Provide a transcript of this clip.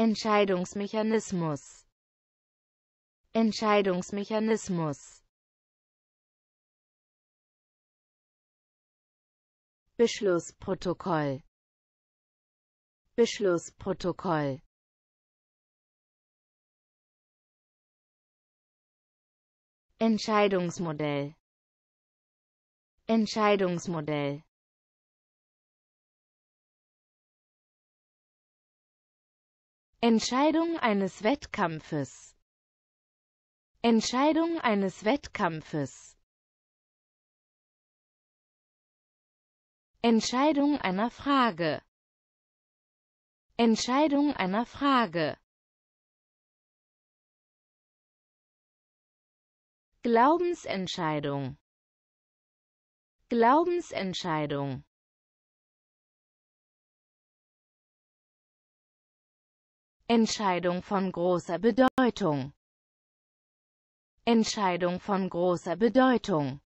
Entscheidungsmechanismus Entscheidungsmechanismus Beschlussprotokoll Beschlussprotokoll Entscheidungsmodell Entscheidungsmodell Entscheidung eines Wettkampfes Entscheidung eines Wettkampfes Entscheidung einer Frage Entscheidung einer Frage Glaubensentscheidung Glaubensentscheidung Entscheidung von großer Bedeutung. Entscheidung von großer Bedeutung.